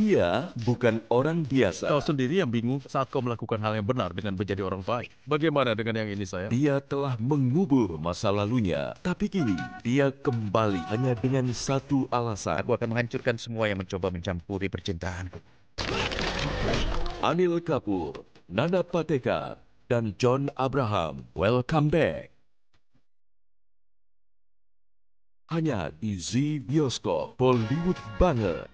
Dia bukan orang biasa. Kau sendiri yang bingung saat kau melakukan hal yang benar dengan menjadi orang baik. Bagaimana dengan yang ini saya? Dia telah mengubur masa lalunya. Tapi kini, dia kembali hanya dengan satu alasan. Aku akan menghancurkan semua yang mencoba mencampuri percintaanku. Anil Kapoor, Nana Pateka, dan John Abraham. Welcome back. Hanya di Z Bioskop Bollywood banget.